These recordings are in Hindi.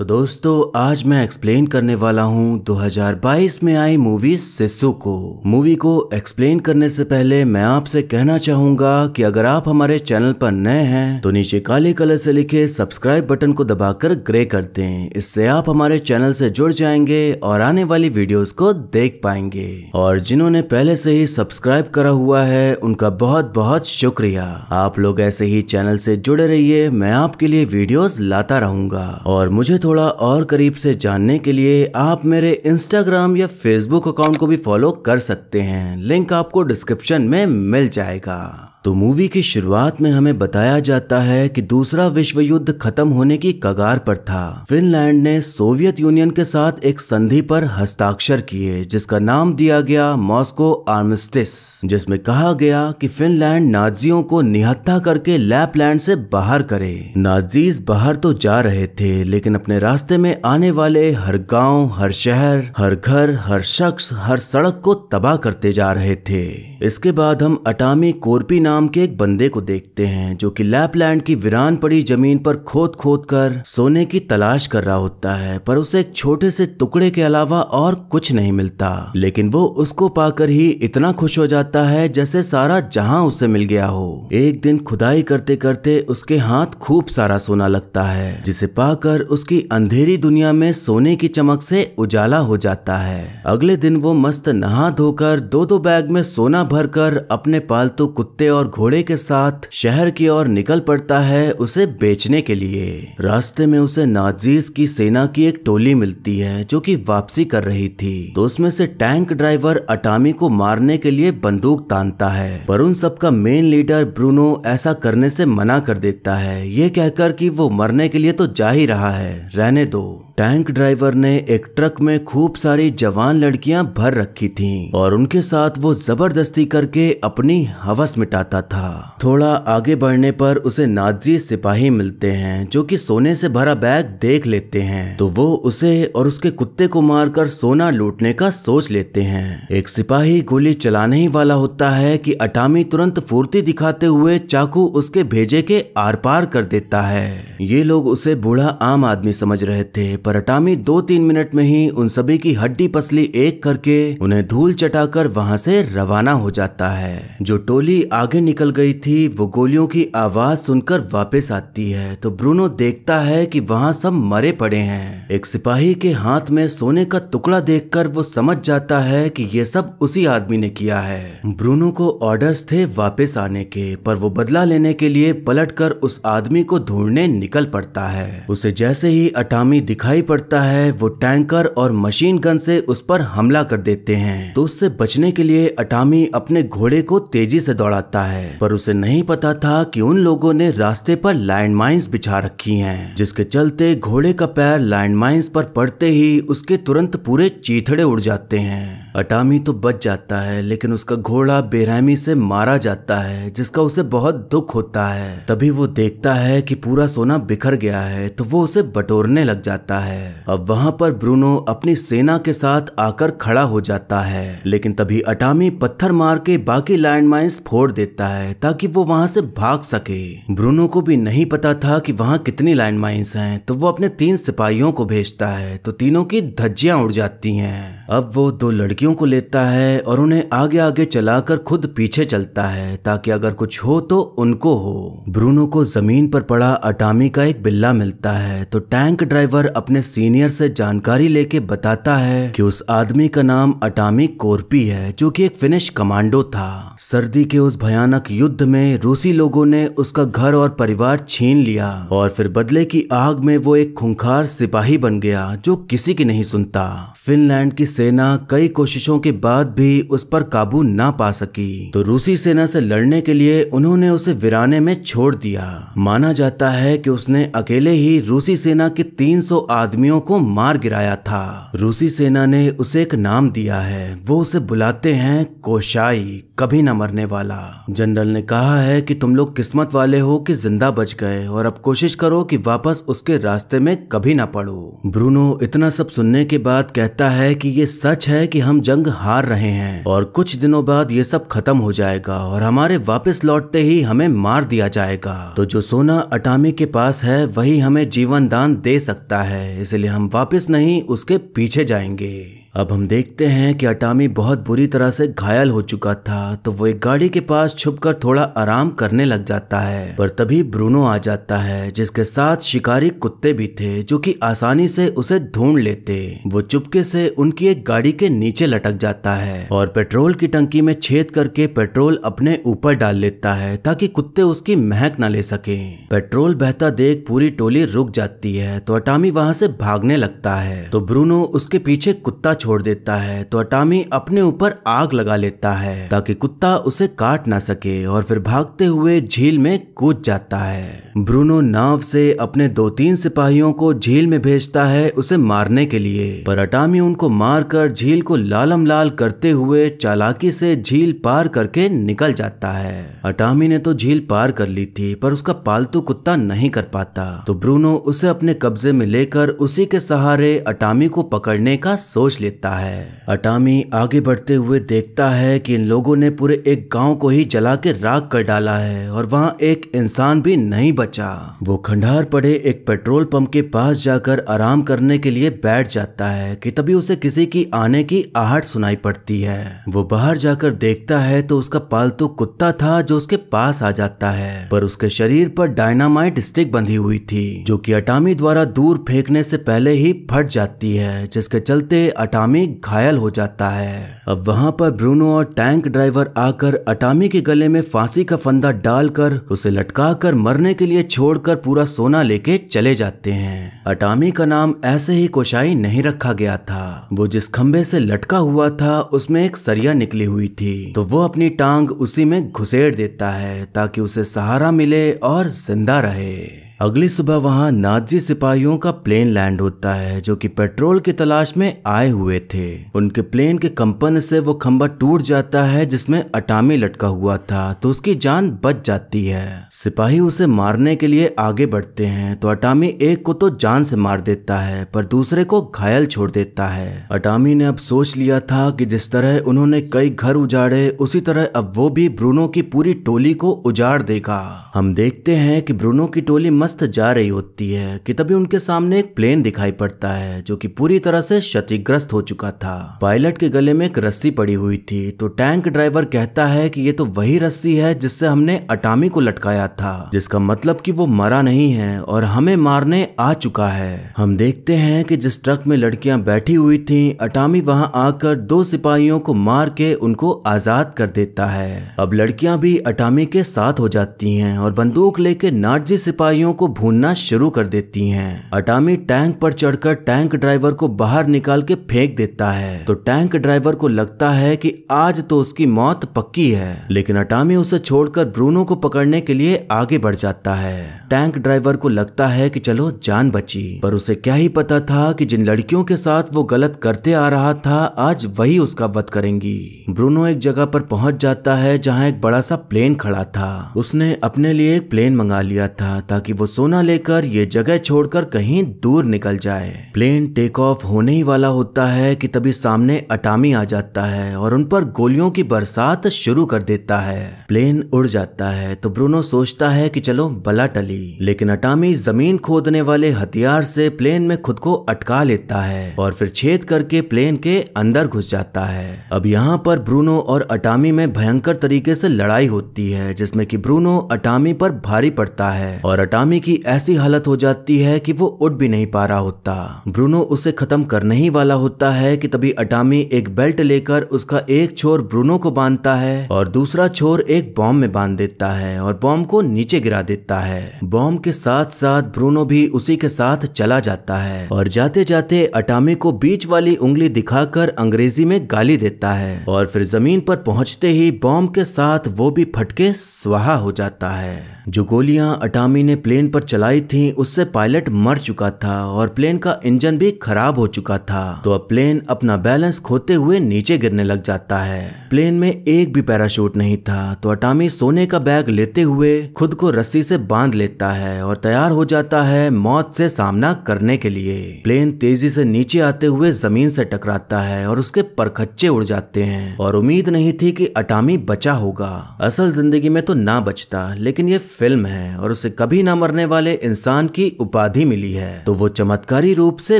तो दोस्तों आज मैं एक्सप्लेन करने वाला हूं 2022 में आई मूवी सिसु को मूवी को एक्सप्लेन करने से पहले मैं आपसे कहना चाहूंगा कि अगर आप हमारे चैनल पर नए हैं तो नीचे काले कलर से लिखे सब्सक्राइब बटन को दबाकर ग्रे कर दें इससे आप हमारे चैनल से जुड़ जाएंगे और आने वाली वीडियोस को देख पाएंगे और जिन्होंने पहले से ही सब्सक्राइब करा हुआ है उनका बहुत बहुत शुक्रिया आप लोग ऐसे ही चैनल से जुड़े रहिए मैं आपके लिए वीडियोस लाता रहूंगा और मुझे थोड़ा और करीब से जानने के लिए आप मेरे इंस्टाग्राम या फेसबुक अकाउंट को भी फॉलो कर सकते हैं लिंक आपको डिस्क्रिप्शन में मिल जाएगा तो मूवी की शुरुआत में हमें बताया जाता है कि दूसरा विश्व युद्ध खत्म होने की कगार पर था फिनलैंड ने सोवियत यूनियन के साथ एक संधि पर हस्ताक्षर किए जिसका नाम दिया गया मॉस्को आर्मिस्टिस जिसमें कहा गया कि फिनलैंड नाजियों को निहत्था करके लैपलैंड से बाहर करे नाजीज बाहर तो जा रहे थे लेकिन अपने रास्ते में आने वाले हर गाँव हर शहर हर घर हर शख्स हर सड़क को तबाह करते जा रहे थे इसके बाद हम अटामी कोरपी नाम के एक बंदे को देखते हैं जो कि लैपलैंड की वीरान पड़ी जमीन पर खोद खोद कर सोने की तलाश कर रहा होता है पर उसे एक छोटे से टुकड़े के अलावा और कुछ नहीं मिलता लेकिन वो उसको पाकर ही इतना खुश हो जाता है जैसे सारा जहां उसे मिल गया हो एक दिन खुदाई करते करते उसके हाथ खूब सारा सोना लगता है जिसे पाकर उसकी अंधेरी दुनिया में सोने की चमक से उजाला हो जाता है अगले दिन वो मस्त नहा धोकर दो दो बैग में सोना भरकर अपने पालतू कुत्ते और और घोड़े के साथ शहर की ओर निकल पड़ता है उसे बेचने के लिए रास्ते में उसे नाजीज की सेना की एक टोली मिलती है जो कि वापसी कर रही थी तो उसमें से टैंक ड्राइवर अटामी को मारने के लिए बंदूक तानता है पर उन सबका मेन लीडर ब्रूनो ऐसा करने से मना कर देता है ये कहकर कि वो मरने के लिए तो जा ही रहा है रहने दो टैंक ड्राइवर ने एक ट्रक में खूब सारी जवान लड़कियां भर रखी थीं और उनके साथ वो जबरदस्ती करके अपनी हवस मिटाता जाता था थोड़ा आगे बढ़ने पर उसे नाजी सिपाही मिलते हैं जो कि सोने से भरा बैग देख लेते हैं तो वो उसे और उसके कुत्ते को मारकर सोना लूटने का सोच लेते हैं एक सिपाही गोली चलाने ही वाला होता है कि अटामी तुरंत फूर्ती दिखाते हुए चाकू उसके भेजे के आर पार कर देता है ये लोग उसे बूढ़ा आम आदमी समझ रहे थे पर अटामी दो तीन मिनट में ही उन सभी की हड्डी पसली एक करके उन्हें धूल चटाकर वहां से रवाना हो जाता है जो टोली आगे भी निकल गई थी वो गोलियों की आवाज सुनकर वापस आती है तो ब्रूनो देखता है कि वहाँ सब मरे पड़े हैं एक सिपाही के हाथ में सोने का टुकड़ा देखकर वो समझ जाता है कि ये सब उसी आदमी ने किया है ब्रूनो को ऑर्डर्स थे वापस आने के पर वो बदला लेने के लिए कर उस आदमी को ढूंढने निकल पड़ता है उसे जैसे ही अटामी दिखाई पड़ता है वो टैंकर और मशीन गन से उस पर हमला कर देते हैं तो उससे बचने के लिए अटामी अपने घोड़े को तेजी से दौड़ाता है है पर उसे नहीं पता था कि उन लोगों ने रास्ते पर लैंडमाइंस बिछा रखी हैं जिसके चलते घोड़े का पैर लैंडमाइंस पर पड़ते ही उसके तुरंत पूरे चीथड़े उड़ जाते हैं अटामी तो बच जाता है लेकिन उसका घोड़ा बेरहमी से मारा जाता है जिसका उसे बहुत दुख होता है तभी वो देखता है कि पूरा सोना बिखर गया है तो वो उसे बटोरने लग जाता है अब वहां पर ब्रूनो अपनी सेना के साथ आकर खड़ा हो जाता है लेकिन तभी अटामी पत्थर मार के बाकी लैंड माइन्स फोड़ देता है ताकि वो वहां से भाग सके ब्रूनो को भी नहीं पता था कि वहां कितनी लैंड माइन्स है तो वो अपने तीन सिपाहियों को भेजता है तो तीनों की धज्जियां उड़ जाती हैं अब वो दो लड़की लड़कियों को लेता है और उन्हें आगे आगे चलाकर खुद पीछे चलता है ताकि अगर कुछ हो तो उनको हो ब्रूनो को जमीन पर पड़ा अटामी का एक बिल्ला मिलता है तो टैंक ड्राइवर अपने सीनियर से जानकारी लेके बताता है कि उस आदमी का नाम अटामी कोरपी है जो कि एक फिनिश कमांडो था सर्दी के उस भयानक युद्ध में रूसी लोगों ने उसका घर और परिवार छीन लिया और फिर बदले की आग में वो एक खुंखार सिपाही बन गया जो किसी की नहीं सुनता फिनलैंड की सेना कई कोशिश कोशिशों के बाद भी उस पर काबू ना पा सकी तो रूसी सेना से लड़ने के लिए उन्होंने उसे वीराने में छोड़ दिया माना जाता है कि उसने अकेले ही रूसी सेना के 300 आदमियों को मार गिराया था रूसी सेना ने उसे एक नाम दिया है वो उसे बुलाते हैं कोशाई कभी न मरने वाला जनरल ने कहा है कि तुम लोग किस्मत वाले हो कि जिंदा बच गए और अब कोशिश करो कि वापस उसके रास्ते में कभी ना पड़ो ब्रूनो इतना सब सुनने के बाद कहता है कि ये सच है कि हम जंग हार रहे हैं और कुछ दिनों बाद ये सब खत्म हो जाएगा और हमारे वापस लौटते ही हमें मार दिया जाएगा तो जो सोना अटामी के पास है वही हमें जीवन दान दे सकता है इसलिए हम वापस नहीं उसके पीछे जाएंगे अब हम देखते हैं कि अटामी बहुत बुरी तरह से घायल हो चुका था तो वो एक गाड़ी के पास छुपकर थोड़ा आराम करने लग जाता है पर तभी ब्रूनो आ जाता है जिसके साथ शिकारी कुत्ते भी थे जो कि आसानी से उसे ढूंढ लेते वो चुपके से उनकी एक गाड़ी के नीचे लटक जाता है और पेट्रोल की टंकी में छेद करके पेट्रोल अपने ऊपर डाल लेता है ताकि कुत्ते उसकी महक न ले सके पेट्रोल बहता देख पूरी टोली रुक जाती है तो अटामी वहां से भागने लगता है तो ब्रूनो उसके पीछे कुत्ता छोड़ देता है तो अटामी अपने ऊपर आग लगा लेता है ताकि कुत्ता उसे काट ना सके और फिर भागते हुए झील में कूद जाता है ब्रूनो नाव से अपने दो तीन सिपाहियों को झील में भेजता है उसे मारने के लिए पर अटामी उनको मारकर झील को लालम लाल करते हुए चालाकी से झील पार करके निकल जाता है अटामी ने तो झील पार कर ली थी पर उसका पालतू कुत्ता नहीं कर पाता तो ब्रूनो उसे अपने कब्जे में लेकर उसी के सहारे अटामी को पकड़ने का सोच लेता लेता है अटामी आगे बढ़ते हुए देखता है कि इन लोगों ने पूरे एक गांव को ही जला के राख कर डाला है और वहाँ एक इंसान भी नहीं बचा वो खंडार पड़े एक पेट्रोल पंप के पास जाकर आराम करने के लिए बैठ जाता है कि तभी उसे किसी की आने की आहट सुनाई पड़ती है वो बाहर जाकर देखता है तो उसका पालतू कुत्ता था जो उसके पास आ जाता है पर उसके शरीर पर डायनामाइट स्टिक बंधी हुई थी जो कि अटामी द्वारा दूर फेंकने से पहले ही फट जाती है जिसके चलते अटामी अटामी घायल हो जाता है अब वहां पर ब्रूनो और टैंक ड्राइवर आकर अटामी के गले में फांसी का फंदा डालकर उसे लटका कर मरने के लिए छोड़कर पूरा सोना लेके चले जाते हैं अटामी का नाम ऐसे ही कोशाई नहीं रखा गया था वो जिस खंबे से लटका हुआ था उसमें एक सरिया निकली हुई थी तो वो अपनी टांग उसी में घुसेड़ देता है ताकि उसे सहारा मिले और जिंदा रहे अगली सुबह वहां नाजी सिपाहियों का प्लेन लैंड होता है जो कि पेट्रोल की तलाश में आए हुए थे उनके प्लेन के कंपन से वो खंबा टूट जाता है जिसमें अटामी लटका हुआ था तो उसकी जान बच जाती है सिपाही उसे मारने के लिए आगे बढ़ते हैं तो अटामी एक को तो जान से मार देता है पर दूसरे को घायल छोड़ देता है अटामी ने अब सोच लिया था कि जिस तरह उन्होंने कई घर उजाड़े उसी तरह अब वो भी ब्रूनो की पूरी टोली को उजाड़ देगा हम देखते हैं कि ब्रूनो की टोली मस्त अस्त जा रही होती है कि तभी उनके सामने एक प्लेन दिखाई पड़ता है जो कि पूरी तरह से क्षतिग्रस्त हो चुका था पायलट के गले में एक रस्सी पड़ी हुई थी तो टैंक ड्राइवर कहता है कि ये तो वही रस्सी है जिससे हमने अटामी को लटकाया था जिसका मतलब कि वो मरा नहीं है और हमें मारने आ चुका है हम देखते हैं कि जिस ट्रक में लड़कियां बैठी हुई थी अटामी वहां आकर दो सिपाहियों को मार के उनको आजाद कर देता है अब लड़कियां भी अटामी के साथ हो जाती हैं और बंदूक लेके नाटजी सिपाहियों को भूनना शुरू कर देती हैं। अटामी टैंक पर चढ़कर टैंक ड्राइवर को बाहर निकाल के फेंक देता है तो टैंक ड्राइवर को लगता है कि आज तो उसकी मौत पक्की है लेकिन अटामी उसे छोड़कर ब्रूनो को पकड़ने के लिए आगे बढ़ जाता है टैंक ड्राइवर को लगता है कि चलो जान बची पर उसे क्या ही पता था कि जिन लड़कियों के साथ वो गलत करते आ रहा था आज वही उसका वध करेंगी ब्रूनो एक जगह पर पहुंच जाता है जहां एक बड़ा सा प्लेन खड़ा था उसने अपने लिए एक प्लेन मंगा लिया था ताकि वो सोना लेकर ये जगह छोड़कर कहीं दूर निकल जाए प्लेन टेक ऑफ होने ही वाला होता है कि तभी सामने अटामी आ जाता है और उन पर गोलियों की बरसात शुरू कर देता है प्लेन उड़ जाता है तो ब्रूनो सोचता है कि चलो बला टली लेकिन अटामी जमीन खोदने वाले हथियार से प्लेन में खुद को अटका लेता है और फिर छेद करके प्लेन के अंदर घुस जाता है अब यहाँ पर ब्रूनो और अटामी में भयंकर तरीके से लड़ाई होती है जिसमे की ब्रूनो अटामी पर भारी पड़ता है और अटामी रोनी की ऐसी हालत हो जाती है कि वो उठ भी नहीं पा रहा होता ब्रूनो उसे खत्म करने ही वाला होता है कि तभी अटामी एक बेल्ट लेकर उसका एक छोर ब्रूनो को बांधता है और दूसरा छोर एक बॉम्ब में बांध देता है और बॉम्ब को नीचे गिरा देता है बॉम्ब के साथ साथ ब्रूनो भी उसी के साथ चला जाता है और जाते जाते अटामी को बीच वाली उंगली दिखाकर अंग्रेजी में गाली देता है और फिर जमीन पर पहुंचते ही बॉम्ब के साथ वो भी फटके स्वाहा हो जाता है जो गोलियां अटामी ने प्लेन प्लेन पर चलाई थी उससे पायलट मर चुका था और प्लेन का इंजन भी खराब हो चुका था तो अब प्लेन अपना बैलेंस खोते हुए नीचे गिरने लग जाता है प्लेन में एक भी पैराशूट नहीं था तो अटामी सोने का बैग लेते हुए खुद को रस्सी से बांध लेता है और तैयार हो जाता है मौत से सामना करने के लिए प्लेन तेजी से नीचे आते हुए जमीन से टकराता है और उसके परखच्चे उड़ जाते हैं और उम्मीद नहीं थी कि अटामी बचा होगा असल जिंदगी में तो ना बचता लेकिन ये फिल्म है और उसे कभी ना मर करने वाले इंसान की उपाधि मिली है तो वो चमत्कारी रूप से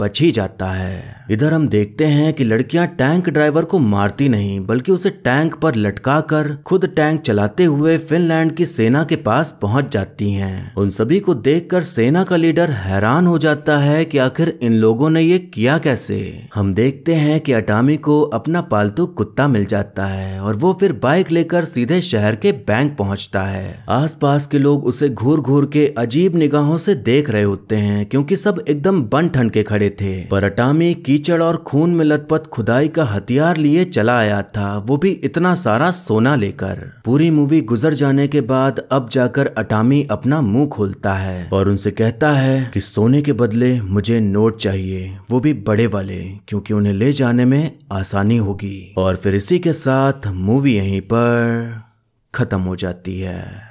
बच ही जाता है इधर हम देखते हैं कि लड़कियां टैंक ड्राइवर को मारती नहीं बल्कि उसे टैंक पर लटका कर खुद टैंक चलाते हुए फिनलैंड की सेना के पास पहुंच जाती हैं। उन सभी को देखकर सेना का लीडर हैरान हो जाता है कि आखिर इन लोगों ने ये किया कैसे हम देखते हैं कि अटामी को अपना पालतू कुत्ता मिल जाता है और वो फिर बाइक लेकर सीधे शहर के बैंक पहुंचता है आसपास के लोग उसे घूर घूर के अजीब निगाहों से देख रहे होते हैं क्योंकि सब एकदम बन ठन के खड़े थे पर अटामी की कीचड़ और खून में लथपथ खुदाई का हथियार लिए चला आया था वो भी इतना सारा सोना लेकर पूरी मूवी गुजर जाने के बाद अब जाकर अटामी अपना मुंह खोलता है और उनसे कहता है कि सोने के बदले मुझे नोट चाहिए वो भी बड़े वाले क्योंकि उन्हें ले जाने में आसानी होगी और फिर इसी के साथ मूवी यहीं पर खत्म हो जाती है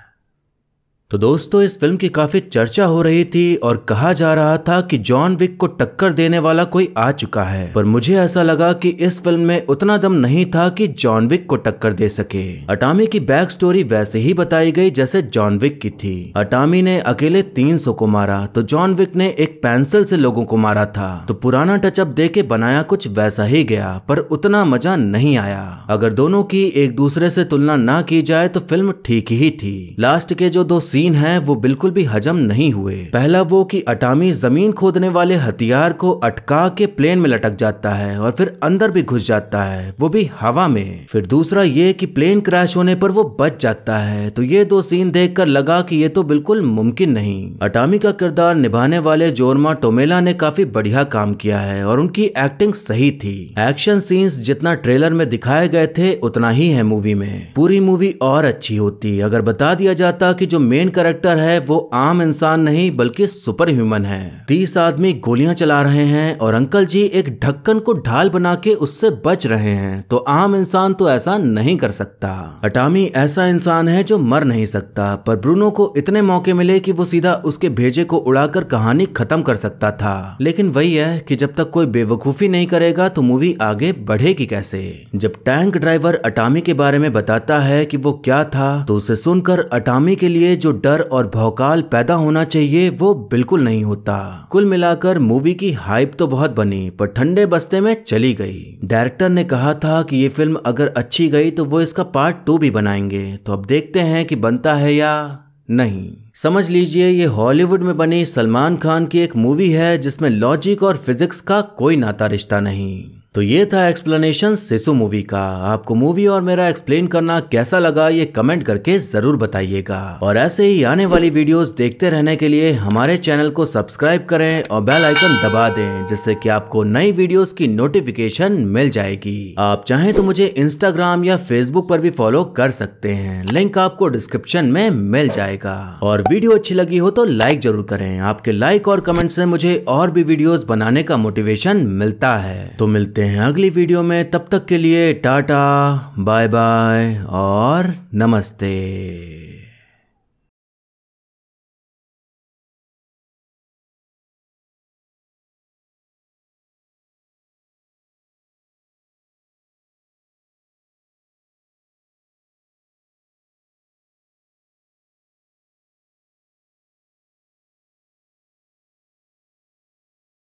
तो दोस्तों इस फिल्म की काफ़ी चर्चा हो रही थी और कहा जा रहा था कि जॉन विक को टक्कर देने वाला कोई आ चुका है पर मुझे ऐसा लगा कि इस फिल्म में उतना दम नहीं था कि जॉन विक को टक्कर दे सके अटामी की बैक स्टोरी वैसे ही बताई गई जैसे जॉन विक की थी अटामी ने अकेले तीन को मारा तो जॉन विक ने एक पेंसिल से लोगों को मारा था तो पुराना टचअप दे के बनाया कुछ वैसा ही गया पर उतना मजा नहीं आया अगर दोनों की एक दूसरे से तुलना ना की जाए तो फिल्म ठीक ही थी लास्ट के जो दो सी सीन हैं वो बिल्कुल भी हजम नहीं हुए पहला वो कि अटामी जमीन खोदने वाले हथियार को अटका के प्लेन में लटक जाता है और फिर अंदर भी घुस जाता है वो भी हवा में फिर दूसरा ये कि प्लेन क्रैश होने पर वो बच जाता है तो ये दो सीन देख लगा कि ये तो बिल्कुल मुमकिन नहीं अटामी का किरदार निभाने वाले जोरमा टोमेला ने काफी बढ़िया काम किया है और उनकी एक्टिंग सही थी एक्शन सीन्स जितना ट्रेलर में दिखाए गए थे उतना ही है मूवी में पूरी मूवी और अच्छी होती अगर बता दिया जाता कि जो मेन मेन करेक्टर है वो आम इंसान नहीं बल्कि सुपर ह्यूमन है तीस आदमी गोलियां चला रहे हैं और अंकल जी एक ढक्कन को ढाल बना के उससे बच रहे हैं तो आम इंसान तो ऐसा नहीं कर सकता अटामी ऐसा इंसान है जो मर नहीं सकता पर ब्रूनो को इतने मौके मिले कि वो सीधा उसके भेजे को उड़ाकर कहानी खत्म कर सकता था लेकिन वही है कि जब तक कोई बेवकूफी नहीं करेगा तो मूवी आगे बढ़ेगी कैसे जब टैंक ड्राइवर अटामी के बारे में बताता है कि वो क्या था तो उसे सुनकर अटामी के लिए जो डर और भौकाल पैदा होना चाहिए वो बिल्कुल नहीं होता कुल मिलाकर मूवी की हाइप तो बहुत बनी पर ठंडे बस्ते में चली गई डायरेक्टर ने कहा था कि ये फिल्म अगर अच्छी गई तो वो इसका पार्ट टू भी बनाएंगे तो अब देखते हैं कि बनता है या नहीं समझ लीजिए ये हॉलीवुड में बनी सलमान खान की एक मूवी है जिसमें लॉजिक और फिजिक्स का कोई नाता रिश्ता नहीं तो ये था एक्सप्लेनेशन सिसु मूवी का आपको मूवी और मेरा एक्सप्लेन करना कैसा लगा ये कमेंट करके जरूर बताइएगा और ऐसे ही आने वाली वीडियोस देखते रहने के लिए हमारे चैनल को सब्सक्राइब करें और बेल आइकन दबा दें जिससे कि आपको नई वीडियोस की नोटिफिकेशन मिल जाएगी आप चाहें तो मुझे इंस्टाग्राम या फेसबुक पर भी फॉलो कर सकते हैं लिंक आपको डिस्क्रिप्शन में मिल जाएगा और वीडियो अच्छी लगी हो तो लाइक जरूर करें आपके लाइक और कमेंट से मुझे और भी वीडियोज बनाने का मोटिवेशन मिलता है तो मिलते मिलते हैं अगली वीडियो में तब तक के लिए टाटा बाय बाय और नमस्ते